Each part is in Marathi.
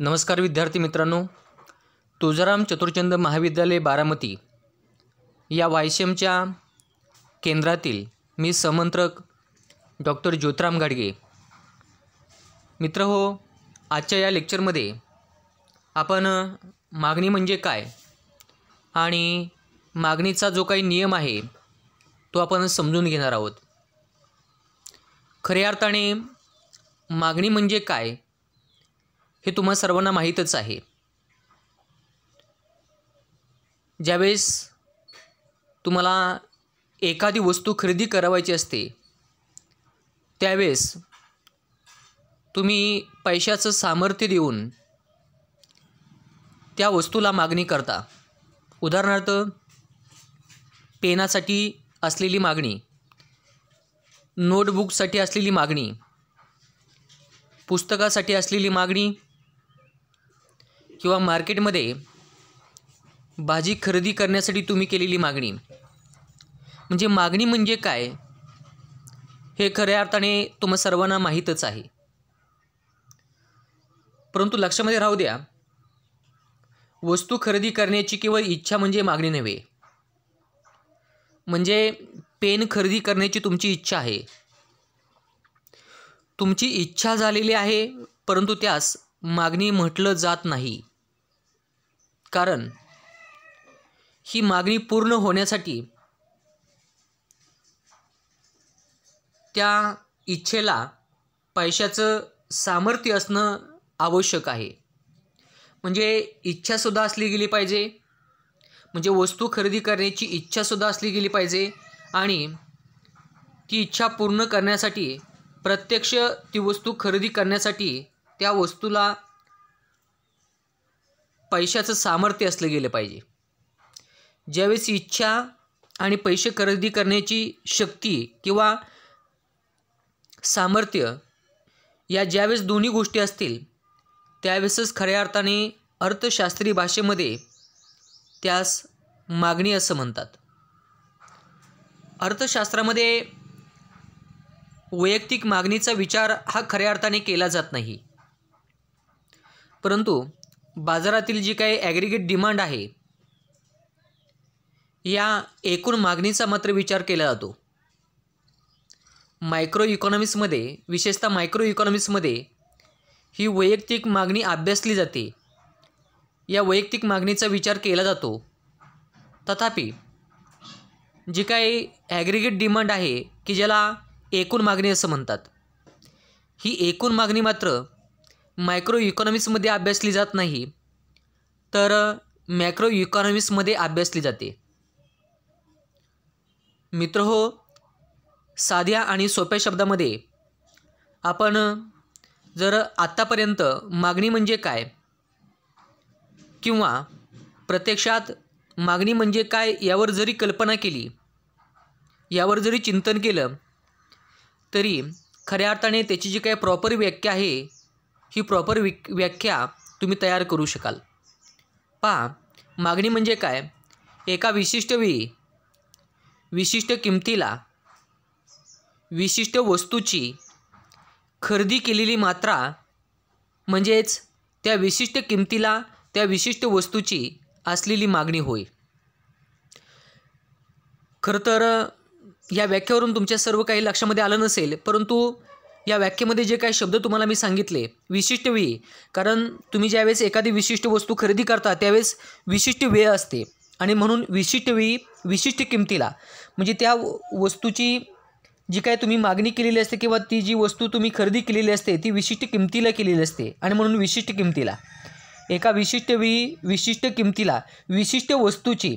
नमस्कार विद्यार्थी मित्रांनो तुळजाराम चतुर्चंद महाविद्यालय बारामती या वाय एमच्या केंद्रातील मी समंत्रक डॉक्टर ज्योतराम गाडगे मित्र हो आजच्या या लेक्चरमध्ये आपण मागणी म्हणजे काय आणि मागणीचा जो काही नियम आहे तो आपण समजून घेणार आहोत खऱ्या अर्थाने मागणी म्हणजे काय हे तुम्हा सर्वांना माहीतच आहे ज्यावेळेस तुम्हाला एखादी वस्तू खरेदी करावायची असते त्यावेळेस तुम्ही पैशाचं सामर्थ्य देऊन त्या वस्तूला मागणी करता उदाहरणार्थ पेनासाठी असलेली मागणी नोटबुकसाठी असलेली मागणी पुस्तकासाठी असलेली मागणी किंवा मार्केटमध्ये भाजी खरेदी करण्यासाठी तुम्ही केलेली मागणी म्हणजे मागणी म्हणजे काय हे खऱ्या अर्थाने तुम्हा सर्वांना माहीतच आहे परंतु लक्षामध्ये राहू द्या वस्तू खरेदी करण्याची केवळ इच्छा म्हणजे मागणी नव्हे म्हणजे पेन खरेदी करण्याची तुमची इच्छा आहे तुमची इच्छा झालेली आहे परंतु त्यास मागणी म्हटलं जात नाही कारण ही मागणी पूर्ण होण्यासाठी त्या इच्छेला पैशाचं सामर्थ्य असणं आवश्यक आहे म्हणजे इच्छासुद्धा असली गेली पाहिजे म्हणजे वस्तू खरेदी करण्याची इच्छासुद्धा असली गेली पाहिजे आणि ती इच्छा पूर्ण करण्यासाठी प्रत्यक्ष ती वस्तू खरेदी करण्यासाठी त्या वस्तूला पैशाचं सामर्थ्य असलं गेलं पाहिजे ज्यावेळेस इच्छा आणि पैसे खरेदी करण्याची शक्ती किंवा सामर्थ्य या ज्यावेळेस दोन्ही गोष्टी असतील त्यावेळेसच खऱ्या अर्थाने अर्थशास्त्रीय भाषेमध्ये त्यास मागणी असं म्हणतात अर्थशास्त्रामध्ये वैयक्तिक मागणीचा विचार हा खऱ्या अर्थाने केला जात नाही परंतु बाजारातील जी काही ॲग्रिगेट डिमांड आहे या एकूण मागणीचा मात्र विचार केला जातो मायक्रो इकॉनॉमिक्समध्ये विशेषतः मायक्रो इकॉनॉमिक्समध्ये ही वैयक्तिक मागणी अभ्यासली जाते या वैयक्तिक मागणीचा विचार केला जातो तथापि जी काही ॲग्रिगेट डिमांड आहे की ज्याला एकूण मागणी असं म्हणतात ही एकूण मागणी मात्र मायक्रो इकॉनॉमिक्समध्ये अभ्यासली जात नाही तर मॅक्रो इकॉनॉमिक्समध्ये अभ्यासली जाते मित्र हो साध्या आणि सोप्या शब्दामध्ये आपण जर आत्तापर्यंत मागणी म्हणजे काय किंवा प्रत्यक्षात मागणी म्हणजे काय यावर जरी कल्पना केली यावर जरी चिंतन केलं तरी खऱ्या अर्थाने त्याची जी काही प्रॉपर व्याख्या आहे ही प्रॉपर विक व्याख्या तुम्ही तयार करू शकाल पहा मागणी म्हणजे काय एका विशिष्ट वेळी विशिष्ट किमतीला विशिष्ट वस्तूची खरेदी केलेली मात्रा म्हणजेच त्या विशिष्ट किमतीला त्या विशिष्ट वस्तूची असलेली मागणी होय खरं तर या व्याख्यावरून तुमच्या सर्व काही लक्षामध्ये आलं नसेल परंतु या व्याख्येमध्ये जे काही शब्द तुम्हाला मी सांगितले विशिष्ट वेळी कारण तुम्ही ज्यावेळेस एखादी विशिष्ट वस्तू खरेदी करता त्यावेळेस विशिष्ट वेळ असते आणि म्हणून विशिष्ट वेळी विशिष्ट किमतीला म्हणजे त्या वस्तूची जी काय तुम्ही मागणी केलेली असते किंवा ती जी वस्तू तुम्ही खरेदी केलेली असते ती विशिष्ट किमतीला केलेली असते आणि म्हणून विशिष्ट किमतीला एका विशिष्ट वेळी विशिष्ट किमतीला विशिष्ट वस्तूची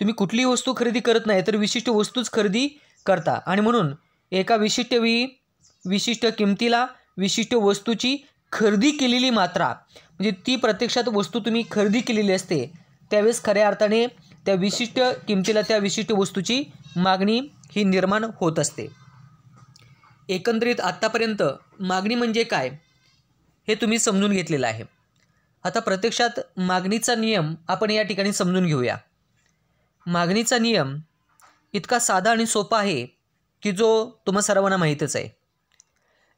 तुम्ही कुठलीही वस्तू खरेदी करत नाही तर विशिष्ट वस्तूच खरेदी करता आणि म्हणून एका विशिष्ट वेळी विशिष्ट किमतीला विशिष्ट वस्तूची खरेदी केलेली मात्रा म्हणजे ती प्रत्यक्षात वस्तू तुम्ही खरेदी केलेली असते त्यावेळेस खऱ्या अर्थाने त्या विशिष्ट किमतीला त्या विशिष्ट वस्तूची मागणी ही निर्माण होत असते एकंदरीत आत्तापर्यंत मागणी म्हणजे काय हे तुम्ही समजून घेतलेलं आहे आता प्रत्यक्षात मागणीचा नियम आपण या ठिकाणी समजून घेऊया मागणीचा नियम इतका साधा आणि सोपा आहे की जो तुम्हाला सर्वांना माहीतच आहे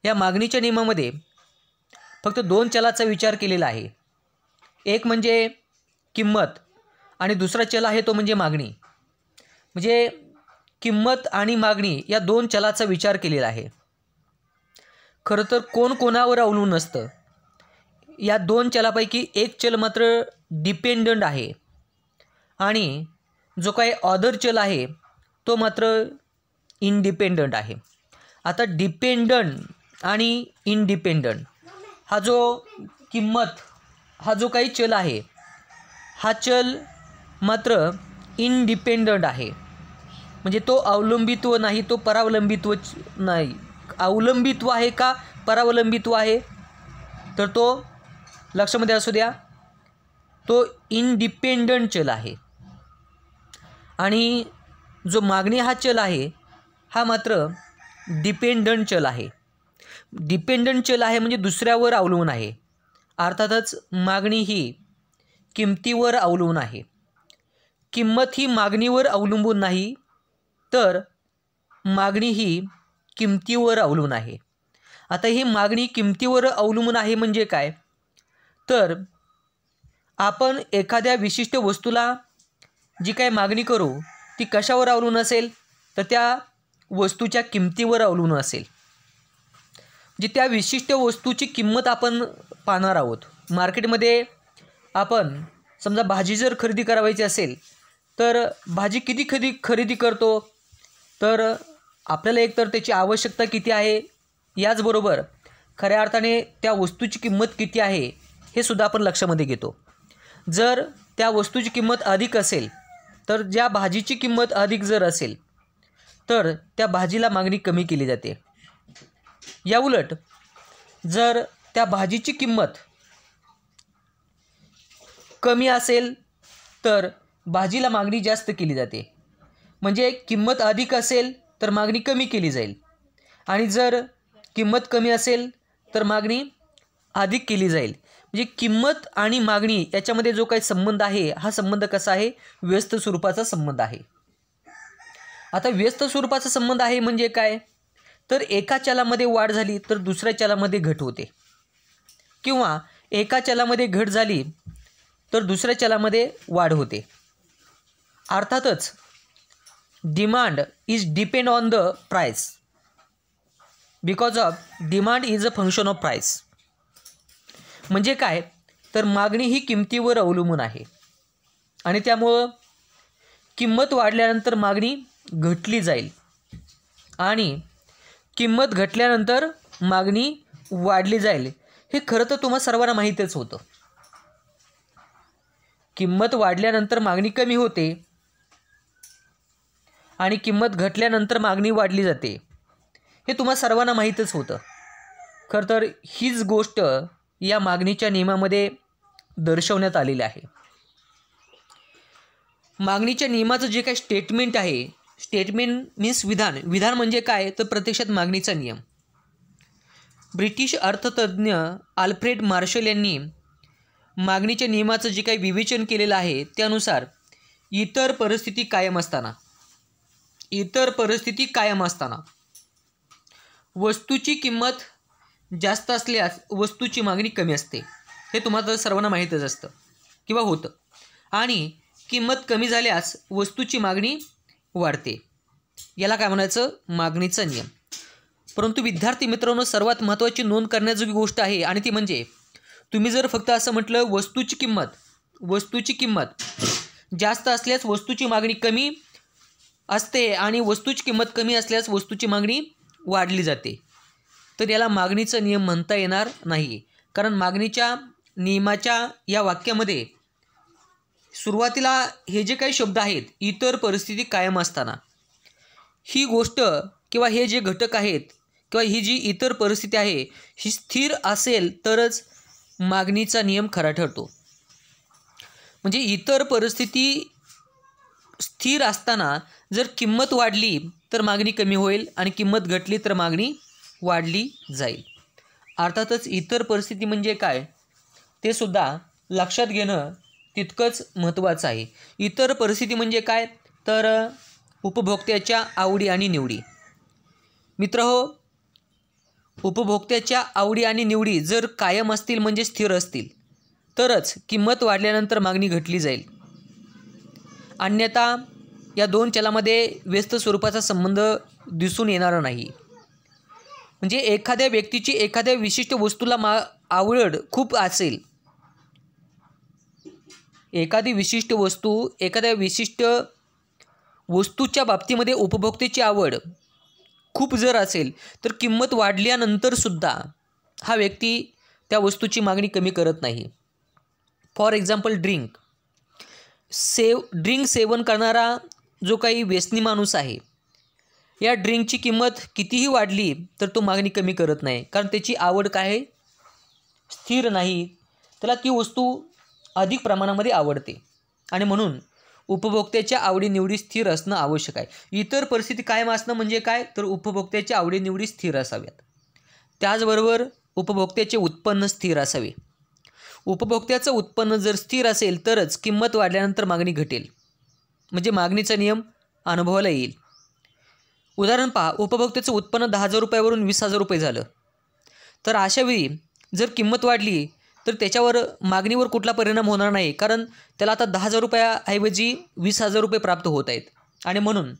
या मागणीच्या नियमामध्ये फक्त दोन चलाचा विचार केलेला आहे एक म्हणजे किंमत आणि दुसरा चल आहे तो म्हणजे मागणी म्हणजे किंमत आणि मागणी या दोन चलाचा विचार केलेला आहे खरं तर कोण कोणावर अवलंबून असतं या दोन चलापैकी एक चल मात्र डिपेंडंट आहे आणि जो काही ऑदर चल आहे तो मात्र इनडिपेंडंट आहे आता डिपेंडंट आणि इंडिपेंडंट हा जो किंमत हा जो काही चल आहे हा चल मात्र इनडिपेंडंट आहे म्हणजे तो अवलंबित्व नाही तो परावलंबित्व नाही अवलंबित्व आहे का परावलंबित्व आहे तर तो लक्षामध्ये असू द्या तो इनडिपेंडंट चल आहे आणि जो मागणी हा चल आहे हा मात्र डिपेंडंट चल आहे डिपेंडंट चल आहे म्हणजे दुसऱ्यावर अवलंबून आहे अर्थातच मागणी ही किमतीवर अवलंबून आहे किंमत ही मागणीवर अवलंबून नाही तर मागणी ही किमतीवर अवलंबून आहे आता ही मागणी किमतीवर अवलंबून आहे म्हणजे काय तर आपण एखाद्या विशिष्ट वस्तूला जी काय मागणी करू ती कशावर अवलंबून असेल तर त्या वस्तूच्या किमतीवर अवलंबून असेल जी त्या विशिष्ट वस्तूची किंमत आपण पाहणार आहोत मार्केटमध्ये आपण समजा भाजी जर खरेदी करायची असेल तर भाजी किती खरेदी खरेदी करतो तर आपल्याला एकतर त्याची आवश्यकता किती आहे याचबरोबर खऱ्या अर्थाने त्या वस्तूची किंमत किती आहे हे सुद्धा आपण लक्षामध्ये घेतो जर त्या वस्तूची किंमत अधिक असेल तर ज्या भाजीची किंमत अधिक जर असेल तर त्या भाजीला मागणी कमी केली जाते या उलट जर त्या भाजीची किंमत कमी असेल तर भाजीला मागणी जास्त केली जाते म्हणजे किंमत अधिक असेल तर मागणी कमी केली जाईल आणि जर किंमत कमी असेल तर मागणी अधिक केली जाईल म्हणजे किंमत आणि मागणी याच्यामध्ये जो काही संबंध आहे हा संबंध कसा आहे व्यस्त स्वरूपाचा संबंध आहे आता व्यस्त स्वरूपाचा संबंध आहे म्हणजे काय तर एका चलामध्ये वाढ झाली तर दुसऱ्या चलामध्ये घट होते किंवा एका चलामध्ये घट झाली तर दुसऱ्या चलामध्ये वाढ होते अर्थातच demand is depend on the price because of demand is a function of price म्हणजे काय तर मागणी ही किमतीवर अवलंबून आहे आणि त्यामुळं किंमत वाढल्यानंतर मागणी घटली जाईल आणि किंमत घटल्यानंतर मागणी वाढली जाईल हे खरं तर तुम्हा सर्वांना माहीतच होतं किंमत वाढल्यानंतर मागणी कमी होते आणि किंमत घटल्यानंतर मागणी वाढली जाते हे तुम्हा सर्वांना माहीतच होतं खरं तर हीच गोष्ट या मागणीच्या नियमामध्ये दर्शवण्यात आलेली आहे मागणीच्या नियमाचं जे काही स्टेटमेंट आहे स्टेटमेंट मीन्स विधान विधान म्हणजे काय तर प्रत्यक्षात मागणीचा नियम ब्रिटिश अर्थतज्ज्ञ आल्फ्रेड मार्शल यांनी मागणीच्या नियमाचं जे काही विवेचन केलेलं आहे त्यानुसार इतर परिस्थिती कायम असताना इतर परिस्थिती कायम असताना वस्तूची किंमत जास्त असल्यास वस्तूची मागणी कमी असते हे तुम्हाला सर्वांना माहीतच असतं किंवा होतं आणि किंमत कमी झाल्यास वस्तूची मागणी वाढते याला काय म्हणायचं मागणीचा नियम परंतु विद्यार्थी मित्रांनो सर्वात महत्त्वाची नोंद करण्याजोगी गोष्ट आहे आणि ती म्हणजे तुम्ही जर फक्त असं म्हटलं वस्तूची किंमत वस्तूची किंमत जास्त असल्यास वस्तूची मागणी कमी असते आणि वस्तूची किंमत कमी असल्यास वस्तूची मागणी वाढली जाते तर याला मागणीचा नियम म्हणता येणार नाही कारण मागणीच्या नियमाच्या या वाक्यामध्ये सुरुवातीला हे जे काही शब्द आहेत इतर परिस्थिती कायम असताना ही गोष्ट किंवा हे जे घटक आहेत किंवा ही जी इतर परिस्थिती आहे ही स्थिर असेल तरच मागणीचा नियम खरा ठरतो म्हणजे इतर परिस्थिती स्थिर असताना जर किंमत वाढली तर मागणी कमी होईल आणि किंमत घटली तर मागणी वाढली जाईल अर्थातच इतर परिस्थिती म्हणजे काय ते सुद्धा लक्षात घेणं तितकंच महत्त्वाचं आहे इतर परिस्थिती म्हणजे काय तर उपभोक्त्याच्या आवडी आणि निवडी मित्र हो उपभोक्त्याच्या आवडी आणि निवडी जर कायम असतील म्हणजे स्थिर असतील तरच किंमत वाढल्यानंतर मागणी घटली जाईल अन्यथा या दोन चलामध्ये व्यस्त स्वरूपाचा संबंध दिसून येणार नाही म्हणजे एखाद्या व्यक्तीची एखाद्या विशिष्ट वस्तूला मा आवड खूप असेल एखादी विशिष्ट वस्तू एखाद्या विशिष्ट वस्तूच्या बाबतीमध्ये उपभोक्तेची आवड खूप जर असेल तर किंमत वाढल्यानंतरसुद्धा हा व्यक्ती त्या वस्तूची मागणी कमी करत नाही फॉर एक्झाम्पल ड्रिंक सेव ड्रिंक सेवन करणारा जो काही व्यसनी माणूस आहे या ड्रिंकची किंमत कितीही वाढली तर तो मागणी कमी करत नाही कारण त्याची आवड काय स्थिर नाही त्याला ती वस्तू अधिक प्रमाणामध्ये आवडते आणि म्हणून उपभोक्त्याच्या आवडीनिवडी स्थिर असणं आवश्यक आहे इतर परिस्थिती कायम असणं म्हणजे काय तर उपभोक्त्याच्या आवडीनिवडी स्थिर असाव्यात त्याचबरोबर उपभोक्त्याचे उत्पन्न स्थिर असावे उपभोक्त्याचं उत्पन्न जर स्थिर असेल तरच किंमत वाढल्यानंतर मागणी घटेल म्हणजे मागणीचा नियम अनुभवाला येईल उदाहरण पहा उपभोक्त्याचं उत्पन्न दहा हजार रुपयावरून वीस हजार रुपये झालं तर अशावेळी जर किंमत वाढली तर त्याच्यावर मागणीवर कुठला परिणाम होणार नाही कारण त्याला आता दहा हजार रुपयाऐवजी वीस हजार रुपये प्राप्त होत आहेत आणि म्हणून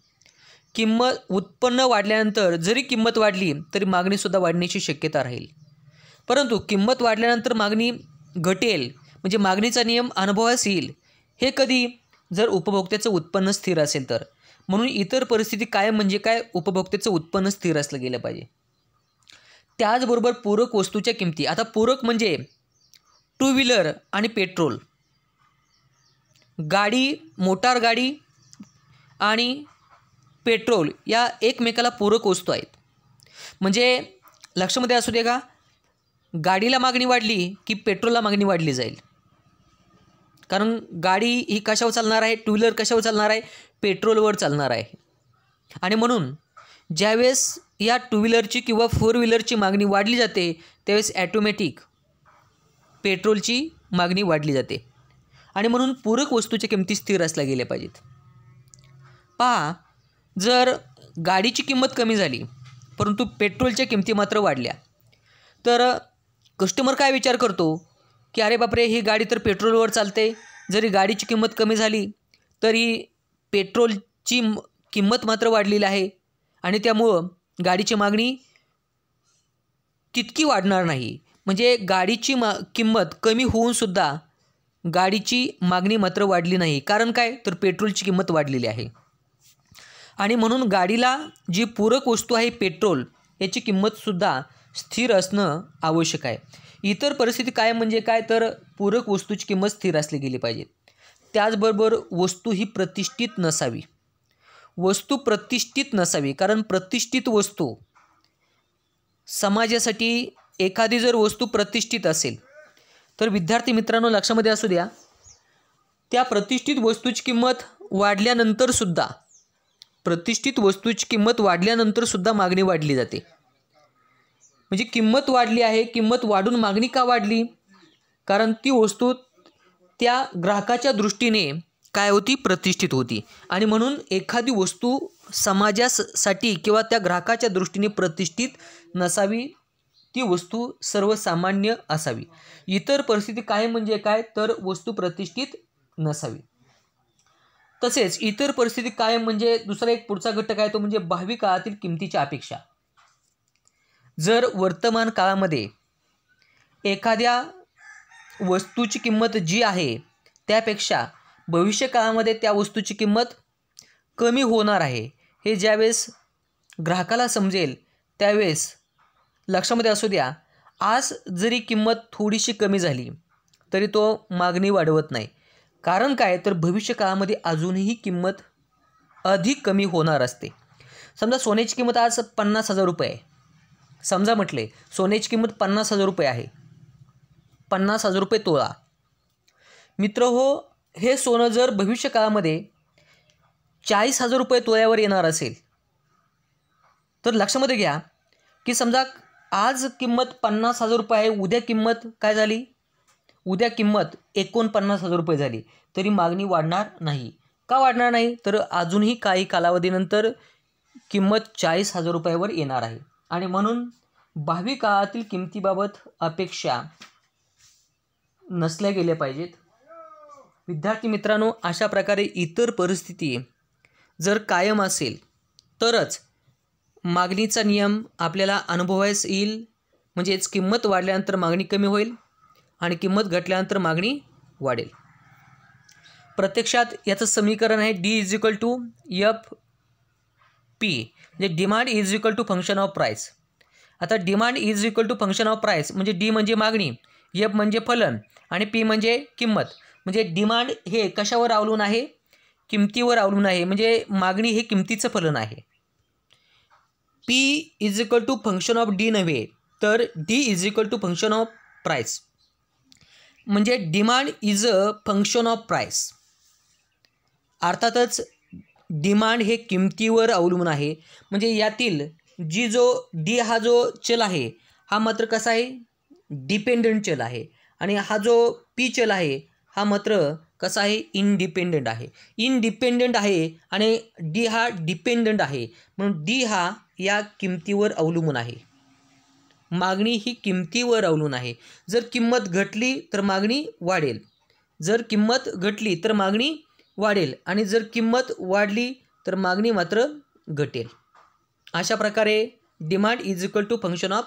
किंमत उत्पन्न वाढल्यानंतर जरी किंमत वाढली तरी मागणीसुद्धा वाढण्याची शक्यता राहील परंतु किंमत वाढल्यानंतर मागणी घटेल म्हणजे मागणीचा नियम अनुभवास येईल हे कधी जर उपभोक्त्याचं उत्पन्न स्थिर असेल तर म्हणून इतर परिस्थिती काय म्हणजे काय उपभोक्त्याचं उत्पन्न स्थिर असलं गेलं पाहिजे त्याचबरोबर पूरक वस्तूच्या किमती आता पूरक म्हणजे टू व्हीलर आणि पेट्रोल गाडी मोटार गाडी आणि पेट्रोल या एकमेकाला पूरक वस्तू आहेत म्हणजे लक्षामध्ये असू दे का गाडीला मागणी वाढली की पेट्रोलला मागणी वाढली जाईल कारण गाडी ही कशावर चालणार आहे टू व्हीलर कशावर चालणार आहे पेट्रोलवर चालणार आहे आणि म्हणून ज्यावेळेस या टू व्हीलरची किंवा फोर व्हीलरची मागणी वाढली जाते त्यावेळेस ॲटोमॅटिक पेट्रोलची मागणी वाढली जाते आणि म्हणून पूरक वस्तूच्या किमती स्थिर असल्या गेल्या पाहिजेत पहा जर गाडीची किंमत कमी झाली परंतु पेट्रोलच्या किमती मात्र वाढल्या तर कस्टमर काय विचार करतो की अरे बापरे ही गाडी तर पेट्रोलवर चालते जरी गाडीची किंमत कमी झाली तरी पेट्रोलची किंमत मात्र वाढलेली आहे आणि त्यामुळं गाडीची मागणी तितकी वाढणार नाही म्हणजे गाडीची मा किंमत कमी होऊनसुद्धा गाडीची मागणी मात्र वाढली नाही कारण काय तर पेट्रोलची किंमत वाढलेली आहे आणि म्हणून गाडीला जी पूरक वस्तू आहे पेट्रोल याची किंमतसुद्धा स्थिर असणं आवश्यक आहे इतर परिस्थिती काय म्हणजे काय तर पूरक वस्तूची किंमत स्थिर असली गेली पाहिजे त्याचबरोबर वस्तू ही प्रतिष्ठित नसावी वस्तू प्रतिष्ठित नसावी कारण प्रतिष्ठित वस्तू समाजासाठी एखादी जर वस्तू प्रतिष्ठित असेल तर विद्यार्थी मित्रांनो लक्षामध्ये असू द्या त्या प्रतिष्ठित वस्तूची किंमत वाढल्यानंतरसुद्धा प्रतिष्ठित वस्तूची किंमत वाढल्यानंतरसुद्धा मागणी वाढली जाते म्हणजे किंमत वाढली आहे किंमत वाढून मागणी का वाढली कारण ती वस्तू त्या ग्राहकाच्या दृष्टीने काय होती प्रतिष्ठित होती आणि म्हणून एखादी वस्तू समाजासाठी किंवा त्या ग्राहकाच्या दृष्टीने प्रतिष्ठित नसावी ती वस्तू सर्वसामान्य असावी इतर परिस्थिती काय म्हणजे काय तर वस्तू प्रतिष्ठित नसावी तसेच इतर परिस्थिती काय म्हणजे दुसरा एक पुढचा घटक आहे तो म्हणजे भावी काळातील किमतीच्या अपेक्षा जर वर्तमान काळामध्ये एखाद्या वस्तूची किंमत जी आहे त्यापेक्षा भविष्य काळामध्ये त्या वस्तूची किंमत कमी होणार आहे हे ज्यावेळेस ग्राहकाला समजेल त्यावेळेस लक्षामध्ये असू द्या आज जरी किंमत थोडीशी कमी झाली तरी तो मागणी वाढवत नाही कारण काय तर भविष्य काळामध्ये अजूनही किंमत अधिक कमी होणार असते समजा सोन्याची किंमत आज पन्नास हजार रुपये समजा म्हटले सोन्याची किंमत पन्नास हजार रुपये आहे पन्नास हजार रुपये तोळा मित्र हो हे सोनं जर काळामध्ये चाळीस हजार रुपये तोळ्यावर येणार असेल तर लक्षामध्ये घ्या की समजा आज किंमत पन्नास हजार रुपये आहे उद्या किंमत काय झाली उद्या किंमत एकोणपन्नास हजार रुपये झाली तरी मागणी वाढणार नाही का वाढणार नाही तर अजूनही काही कालावधीनंतर किंमत चाळीस हजार रुपयावर येणार आहे आणि म्हणून भावी काळातील किमतीबाबत अपेक्षा नसल्या गेल्या पाहिजेत विद्यार्थी मित्रांनो अशा प्रकारे इतर परिस्थिती जर कायम असेल तरच मागणीचा नियम आपल्याला अनुभवायस येईल म्हणजेच किंमत वाढल्यानंतर मागणी कमी होईल आणि किंमत घटल्यानंतर मागणी वाढेल प्रत्यक्षात याचं समीकरण आहे D is equal to F P म्हणजे demand is equal to function of price आता demand is equal to function of price म्हणजे डी म्हणजे मागणी यफ म्हणजे फलन आणि पी म्हणजे किंमत म्हणजे डिमांड हे कशावर अवलंबून आहे किमतीवर अवलंबून आहे म्हणजे मागणी हे किमतीचं फलन आहे P is equal to function of D नव्हे तर D is equal to function of price म्हणजे demand is a function of price अर्थातच डिमांड हे किमतीवर अवलंबून आहे म्हणजे यातील जी जो डी हा जो चल आहे हा मात्र कसा आहे डिपेंडंट चल आहे आणि हा जो पी चल आहे हा मात्र कसा आहे इनडिपेंडंट आहे इनडिपेंडंट आहे आणि डी हा डिपेंडंट आहे म्हणून डी हा या किमतीवर अवलंबून आहे मागणी ही किमतीवर अवलंबून आहे जर किंमत घटली तर मागणी वाढेल जर किंमत घटली तर मागणी वाढेल आणि जर किंमत वाढली तर मागणी मात्र घटेल अशा प्रकारे demand is equal to function of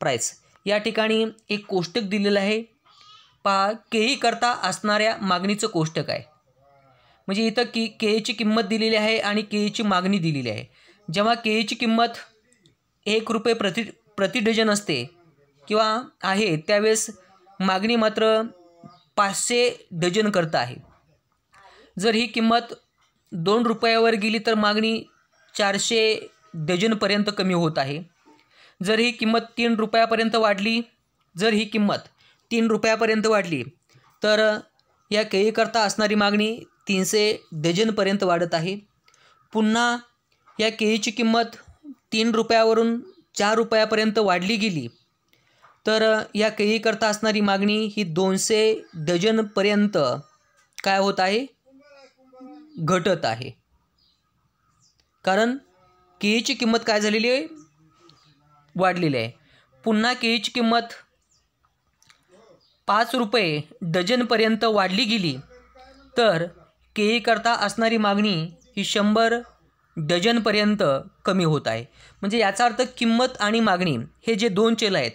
price या ठिकाणी एक कोष्टक दिलेलं आहे पहा केळी करता असणाऱ्या मागणीचं कोष्टक आहे म्हणजे इथं की केळीची किंमत दिलेली आहे आणि केची मागणी दिलेली आहे जेव्हा केळीची किंमत एक रुपये प्रति प्रति डझन असते किंवा आहे त्यावेळेस मागणी मात्र पाचशे डझन करता आहे जर ही किंमत दोन रुपयावर गेली तर मागणी चारशे डझनपर्यंत कमी होत आहे जर ही किंमत तीन रुपयापर्यंत वाढली जर ही किंमत तीन रुपयापर्यंत वाढली तर या केळीकरता असणारी मागणी तीनशे डझनपर्यंत वाढत आहे पुन्हा या केळीची किंमत तीन रुपयावरून चार रुपयापर्यंत वाढली गेली तर या केळीकरता असणारी मागणी ही दोनशे डजनपर्यंत काय होत आहे घटत आहे कारण केळीची किंमत काय झालेली आहे वाढलेली आहे पुन्हा केळीची किंमत पाच रुपये डजनपर्यंत वाढली गेली तर केळीकरता असणारी मागणी ही शंभर डजनपर्यंत कमी होत आहे म्हणजे याचा अर्थ किंमत आणि मागणी हे जे दोन चेल आहेत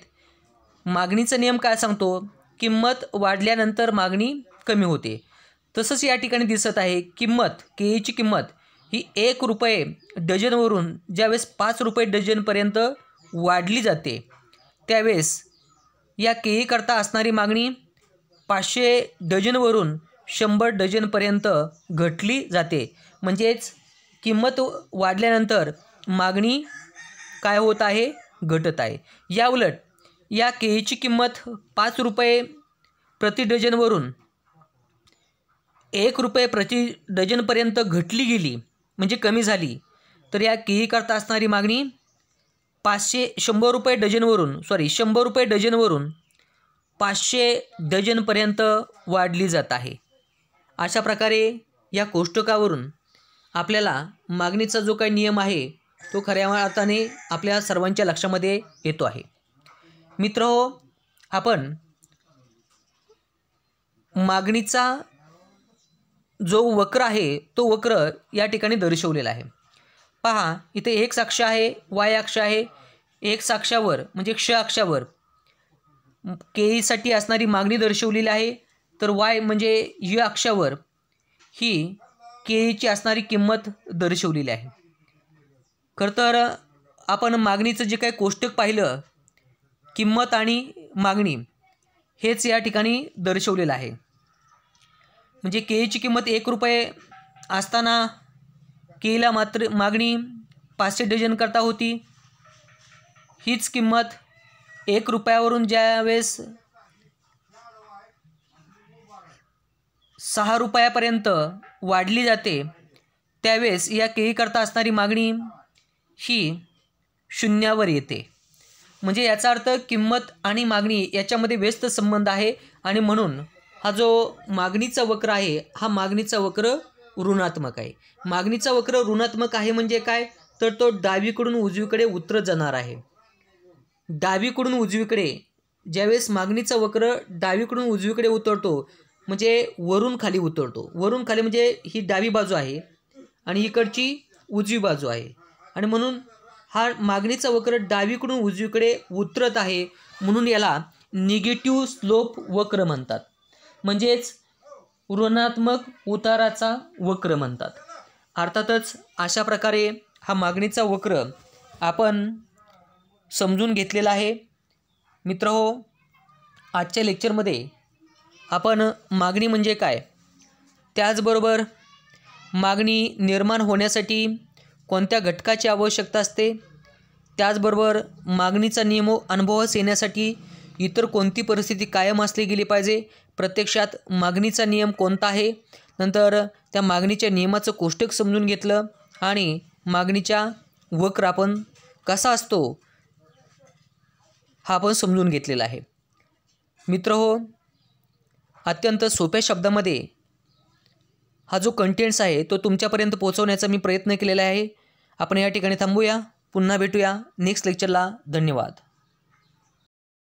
मागणीचा नियम काय सांगतो किंमत वाढल्यानंतर मागणी कमी होते तसंच या ठिकाणी दिसत आहे किंमत केळीची किंमत ही एक रुपये डजनवरून ज्यावेळेस पाच रुपये डजनपर्यंत वाढली जाते त्यावेळेस या केळीकरता असणारी मागणी पाचशे डजनवरून शंभर डजनपर्यंत घटली जाते म्हणजेच किंमत वाढल्यानंतर मागणी काय होत आहे घटत आहे याउलट या केळीची किंमत पाच रुपये प्रति डझनवरून एक रुपये प्रति डझनपर्यंत घटली गेली म्हणजे कमी झाली तर या केळीकरता असणारी मागणी पाचशे शंभर रुपये डझनवरून सॉरी शंभर रुपये डझनवरून पाचशे डझनपर्यंत वाढली जात आहे अशा प्रकारे या कोष्टकावरून आपल्याला मागणीचा जो काही नियम आहे तो खऱ्या अर्थाने आपल्या सर्वांच्या लक्षामध्ये येतो आहे मित्र हो आपण मागणीचा जो वक्र आहे तो वक्र या ठिकाणी दर्शवलेला आहे पहा इथे एक साक्ष आहे वाय अक्ष आहे एक साक्षावर म्हणजे क्ष अक्षावर केईसाठी असणारी मागणी दर्शवलेली आहे तर वाय म्हणजे य अक्षावर ही केळीची असणारी किंमत दर्शवलेली आहे खरं तर आपण मागणीचं जे काही कोष्टक पाहिलं किंमत आणि मागणी हेच या ठिकाणी दर्शवलेलं आहे म्हणजे केळीची किंमत एक रुपये असताना केळीला मात्र मागणी पाचशे डझन करता होती हीच किंमत एक रुपयावरून ज्यावेळेस सहा रुपयापर्यंत वाढली जाते त्यावेळेस या केळीकरता असणारी मागणी ही शून्यावर येते म्हणजे याचा अर्थ किंमत आणि मागणी याच्यामध्ये व्यस्त संबंध आहे आणि म्हणून हा जो मागणीचा वक्र आहे हा मागणीचा वक्र ऋणात्मक आहे मागणीचा वक्र ऋणात्मक आहे म्हणजे काय तर तो डावीकडून उजवीकडे उतरत जाणार आहे डावीकडून उजवीकडे ज्यावेळेस मागणीचा वक्र डावीकडून उजवीकडे उतरतो म्हणजे वरून खाली उतरतो वरून खाली म्हणजे ही डावी बाजू आहे आणि इकडची उजवी बाजू आहे आणि म्हणून हा मागणीचा वक्र डावीकडून उजवीकडे उतरत आहे म्हणून याला निगेटिव्ह स्लोप वक्र म्हणतात म्हणजेच ऋणात्मक उताराचा वक्र म्हणतात अर्थातच अशा प्रकारे हा मागणीचा वक्र आपण समजून घेतलेला आहे मित्र हो आजच्या लेक्चरमध्ये आपण मागणी म्हणजे काय त्याचबरोबर मागणी निर्माण होण्यासाठी कोणत्या घटकाची आवश्यकता असते त्याचबरोबर मागणीचा नियमो अनुभवास येण्यासाठी इतर कोणती परिस्थिती कायम असली गेली पाहिजे प्रत्यक्षात मागणीचा नियम कोणता आहे नंतर त्या मागणीच्या नियमाचं कोष्टक समजून घेतलं आणि मागणीच्या वक्र आपण कसा असतो हा आपण समजून घेतलेला आहे मित्र हो अत्यंत सोप्या शब्दामध्ये हा जो कंटेंट्स आहे तो तुमच्यापर्यंत पोहोचवण्याचा मी प्रयत्न केलेला आहे आपण या ठिकाणी थांबूया पुन्हा भेटूया नेक्स्ट लेक्चरला धन्यवाद